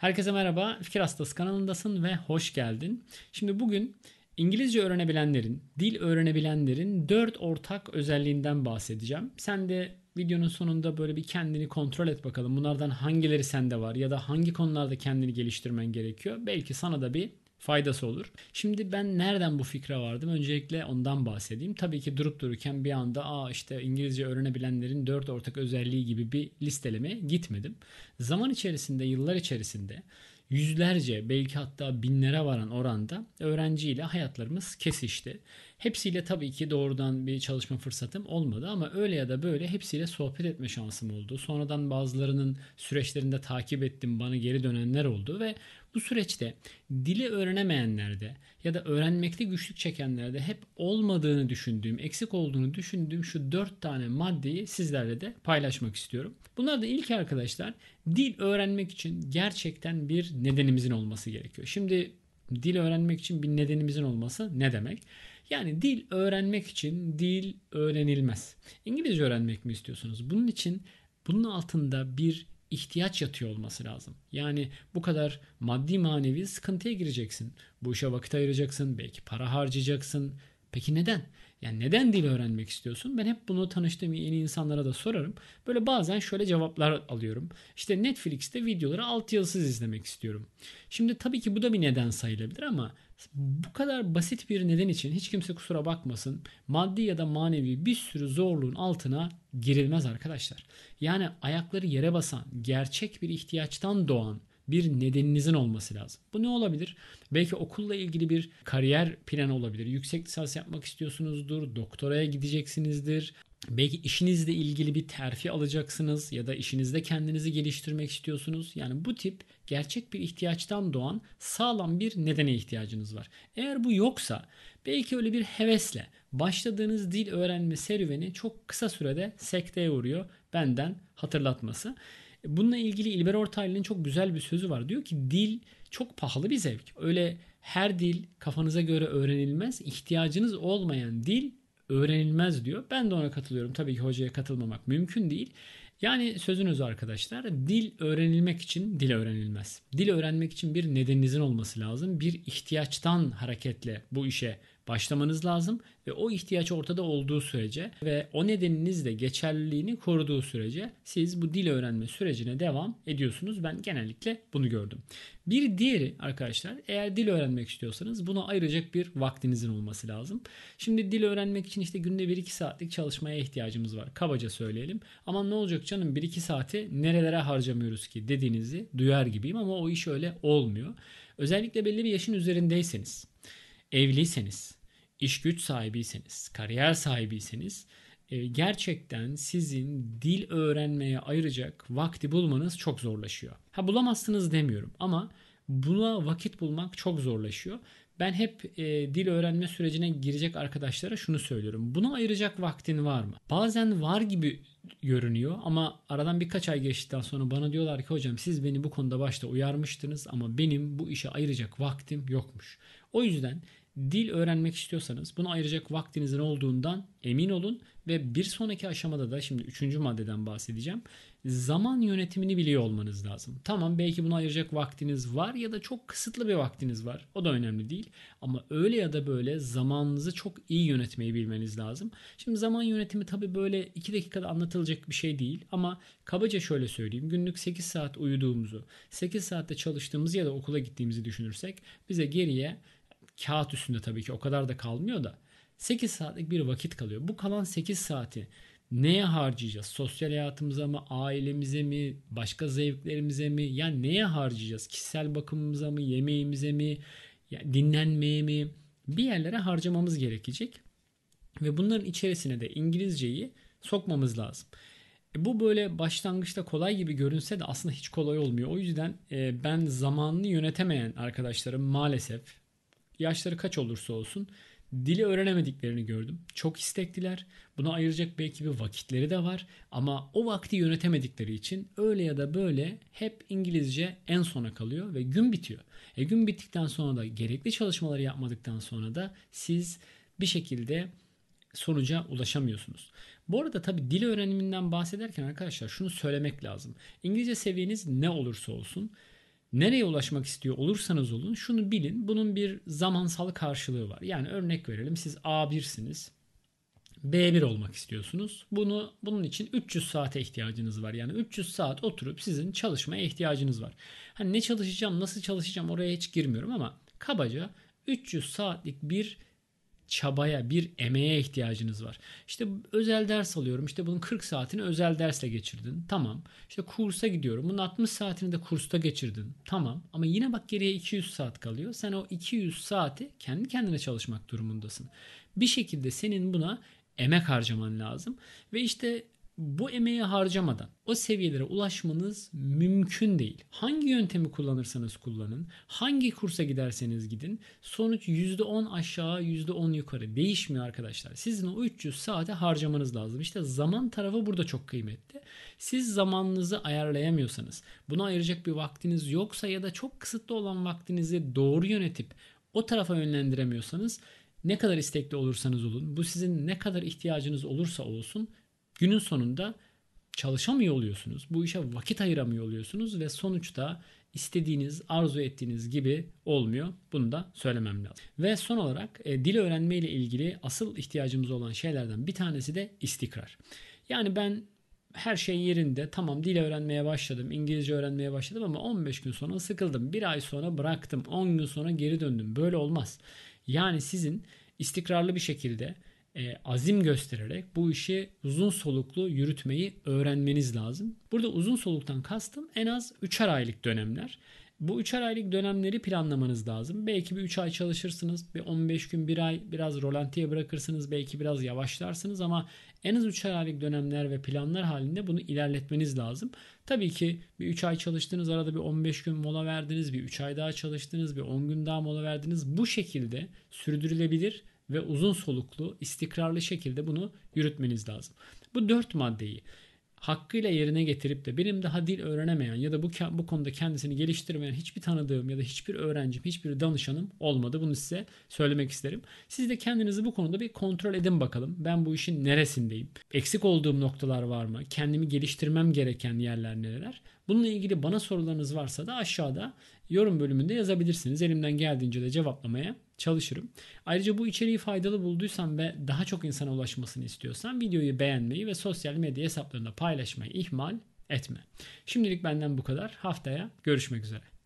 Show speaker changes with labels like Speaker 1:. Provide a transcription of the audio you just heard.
Speaker 1: Herkese merhaba, Fikir Hastası kanalındasın ve hoş geldin. Şimdi bugün İngilizce öğrenebilenlerin, dil öğrenebilenlerin 4 ortak özelliğinden bahsedeceğim. Sen de videonun sonunda böyle bir kendini kontrol et bakalım. Bunlardan hangileri sende var ya da hangi konularda kendini geliştirmen gerekiyor? Belki sana da bir faydası olur. Şimdi ben nereden bu fikre vardım? Öncelikle ondan bahsedeyim. Tabii ki durup dururken bir anda aa işte İngilizce öğrenebilenlerin dört ortak özelliği gibi bir listelemeye gitmedim. Zaman içerisinde, yıllar içerisinde yüzlerce belki hatta binlere varan oranda öğrenciyle hayatlarımız kesişti. Hepsiyle tabii ki doğrudan bir çalışma fırsatım olmadı ama öyle ya da böyle hepsiyle sohbet etme şansım oldu. Sonradan bazılarının süreçlerinde takip ettim, bana geri dönenler oldu ve bu süreçte dili öğrenemeyenlerde ya da öğrenmekte güçlük çekenlerde hep olmadığını düşündüğüm, eksik olduğunu düşündüğüm şu dört tane maddeyi sizlerle de paylaşmak istiyorum. Bunlar da ilk arkadaşlar dil öğrenmek için gerçekten bir nedenimizin olması gerekiyor. Şimdi dil öğrenmek için bir nedenimizin olması ne demek? Yani dil öğrenmek için dil öğrenilmez. İngilizce öğrenmek mi istiyorsunuz? Bunun için bunun altında bir ihtiyaç yatıyor olması lazım. Yani bu kadar maddi manevi sıkıntıya gireceksin. Bu işe vakit ayıracaksın, belki para harcayacaksın, Peki neden? Yani neden dil öğrenmek istiyorsun? Ben hep bunu tanıştığım yeni insanlara da sorarım. Böyle bazen şöyle cevaplar alıyorum. İşte Netflix'te videoları alt altyazısız izlemek istiyorum. Şimdi tabii ki bu da bir neden sayılabilir ama bu kadar basit bir neden için hiç kimse kusura bakmasın. Maddi ya da manevi bir sürü zorluğun altına girilmez arkadaşlar. Yani ayakları yere basan, gerçek bir ihtiyaçtan doğan bir nedeninizin olması lazım. Bu ne olabilir? Belki okulla ilgili bir kariyer planı olabilir. Yüksek lisans yapmak istiyorsunuzdur, doktoraya gideceksinizdir. Belki işinizle ilgili bir terfi alacaksınız ya da işinizde kendinizi geliştirmek istiyorsunuz. Yani bu tip gerçek bir ihtiyaçtan doğan sağlam bir nedene ihtiyacınız var. Eğer bu yoksa belki öyle bir hevesle başladığınız dil öğrenme serüveni çok kısa sürede sekteye uğruyor benden hatırlatması. Bununla ilgili İlber Ortaylı'nın çok güzel bir sözü var. Diyor ki dil çok pahalı bir zevk. Öyle her dil kafanıza göre öğrenilmez. İhtiyacınız olmayan dil öğrenilmez diyor. Ben de ona katılıyorum. Tabii ki hocaya katılmamak mümkün değil. Yani sözün arkadaşlar dil öğrenilmek için dil öğrenilmez. Dil öğrenmek için bir nedeninizin olması lazım. Bir ihtiyaçtan hareketle bu işe başlamanız lazım ve o ihtiyaç ortada olduğu sürece ve o nedeniniz de geçerliliğini koruduğu sürece siz bu dil öğrenme sürecine devam ediyorsunuz. Ben genellikle bunu gördüm. Bir diğeri arkadaşlar eğer dil öğrenmek istiyorsanız buna ayıracak bir vaktinizin olması lazım. Şimdi dil öğrenmek için işte günde 1-2 saatlik çalışmaya ihtiyacımız var. Kabaca söyleyelim. Ama ne olacak canım 1-2 saati nerelere harcamıyoruz ki dediğinizi duyar gibiyim ama o iş öyle olmuyor. Özellikle belli bir yaşın üzerindeyseniz evliyseniz, iş güç sahibiyseniz, kariyer sahibiyseniz e, gerçekten sizin dil öğrenmeye ayıracak vakti bulmanız çok zorlaşıyor. Ha bulamazsınız demiyorum ama buna vakit bulmak çok zorlaşıyor. Ben hep e, dil öğrenme sürecine girecek arkadaşlara şunu söylüyorum. Buna ayıracak vaktin var mı? Bazen var gibi görünüyor ama aradan birkaç ay geçtikten sonra bana diyorlar ki hocam siz beni bu konuda başta uyarmıştınız ama benim bu işe ayıracak vaktim yokmuş. O yüzden Dil öğrenmek istiyorsanız bunu ayıracak vaktinizin olduğundan emin olun ve bir sonraki aşamada da şimdi üçüncü maddeden bahsedeceğim. Zaman yönetimini biliyor olmanız lazım. Tamam belki bunu ayıracak vaktiniz var ya da çok kısıtlı bir vaktiniz var. O da önemli değil. Ama öyle ya da böyle zamanınızı çok iyi yönetmeyi bilmeniz lazım. Şimdi zaman yönetimi tabii böyle 2 dakikada anlatılacak bir şey değil ama kabaca şöyle söyleyeyim. Günlük 8 saat uyuduğumuzu, 8 saatte çalıştığımızı ya da okula gittiğimizi düşünürsek bize geriye kağıt üstünde tabii ki o kadar da kalmıyor da 8 saatlik bir vakit kalıyor. Bu kalan 8 saati neye harcayacağız? Sosyal hayatımıza mı, ailemize mi, başka zevklerimize mi? Yani neye harcayacağız? Kişisel bakımımıza mı, yemeğimize mi, yani dinlenmeye mi? Bir yerlere harcamamız gerekecek. Ve bunların içerisine de İngilizceyi sokmamız lazım. E, bu böyle başlangıçta kolay gibi görünse de aslında hiç kolay olmuyor. O yüzden e, ben zamanını yönetemeyen arkadaşlarım maalesef yaşları kaç olursa olsun dili öğrenemediklerini gördüm. Çok istekliler. Buna ayıracak belki bir vakitleri de var ama o vakti yönetemedikleri için öyle ya da böyle hep İngilizce en sona kalıyor ve gün bitiyor. E gün bittikten sonra da gerekli çalışmaları yapmadıktan sonra da siz bir şekilde sonuca ulaşamıyorsunuz. Bu arada tabi dil öğreniminden bahsederken arkadaşlar şunu söylemek lazım. İngilizce seviyeniz ne olursa olsun nereye ulaşmak istiyor olursanız olun şunu bilin. Bunun bir zamansal karşılığı var. Yani örnek verelim siz A1'siniz. B1 olmak istiyorsunuz. Bunu bunun için 300 saate ihtiyacınız var. Yani 300 saat oturup sizin çalışmaya ihtiyacınız var. Hani ne çalışacağım, nasıl çalışacağım oraya hiç girmiyorum ama kabaca 300 saatlik bir çabaya, bir emeğe ihtiyacınız var. İşte özel ders alıyorum. İşte bunun 40 saatini özel dersle geçirdin. Tamam. İşte kursa gidiyorum. Bunun 60 saatini de kursta geçirdin. Tamam. Ama yine bak geriye 200 saat kalıyor. Sen o 200 saati kendi kendine çalışmak durumundasın. Bir şekilde senin buna emek harcaman lazım. Ve işte bu emeği harcamadan o seviyelere ulaşmanız mümkün değil. Hangi yöntemi kullanırsanız kullanın, hangi kursa giderseniz gidin sonuç %10 aşağı %10 yukarı değişmiyor arkadaşlar. Sizin o 300 saate harcamanız lazım. İşte zaman tarafı burada çok kıymetli. Siz zamanınızı ayarlayamıyorsanız, buna ayıracak bir vaktiniz yoksa ya da çok kısıtlı olan vaktinizi doğru yönetip o tarafa yönlendiremiyorsanız ne kadar istekli olursanız olun, bu sizin ne kadar ihtiyacınız olursa olsun Günün sonunda çalışamıyor oluyorsunuz. Bu işe vakit ayıramıyor oluyorsunuz ve sonuçta istediğiniz, arzu ettiğiniz gibi olmuyor. Bunu da söylemem lazım. Ve son olarak e, dil öğrenme ile ilgili asıl ihtiyacımız olan şeylerden bir tanesi de istikrar. Yani ben her şey yerinde tamam dil öğrenmeye başladım, İngilizce öğrenmeye başladım ama 15 gün sonra sıkıldım. Bir ay sonra bıraktım, 10 gün sonra geri döndüm. Böyle olmaz. Yani sizin istikrarlı bir şekilde e, azim göstererek bu işi uzun soluklu yürütmeyi öğrenmeniz lazım. Burada uzun soluktan kastım en az 3'er aylık dönemler. Bu 3'er aylık dönemleri planlamanız lazım. Belki bir 3 ay çalışırsınız, bir 15 gün, 1 ay biraz rolantiye bırakırsınız, belki biraz yavaşlarsınız ama en az 3'er aylık dönemler ve planlar halinde bunu ilerletmeniz lazım. Tabii ki bir 3 ay çalıştınız, arada bir 15 gün mola verdiniz, bir 3 ay daha çalıştınız, bir 10 gün daha mola verdiniz. Bu şekilde sürdürülebilir ve uzun soluklu istikrarlı şekilde bunu yürütmeniz lazım. Bu dört maddeyi hakkıyla yerine getirip de benim daha dil öğrenemeyen ya da bu bu konuda kendisini geliştirmeyen hiçbir tanıdığım ya da hiçbir öğrencim, hiçbir danışanım olmadı. Bunu size söylemek isterim. Siz de kendinizi bu konuda bir kontrol edin bakalım. Ben bu işin neresindeyim? Eksik olduğum noktalar var mı? Kendimi geliştirmem gereken yerler neler? Bununla ilgili bana sorularınız varsa da aşağıda yorum bölümünde yazabilirsiniz. Elimden geldiğince de cevaplamaya çalışırım. Ayrıca bu içeriği faydalı bulduysan ve daha çok insana ulaşmasını istiyorsan videoyu beğenmeyi ve sosyal medya hesaplarında paylaşmayı ihmal etme. Şimdilik benden bu kadar. Haftaya görüşmek üzere.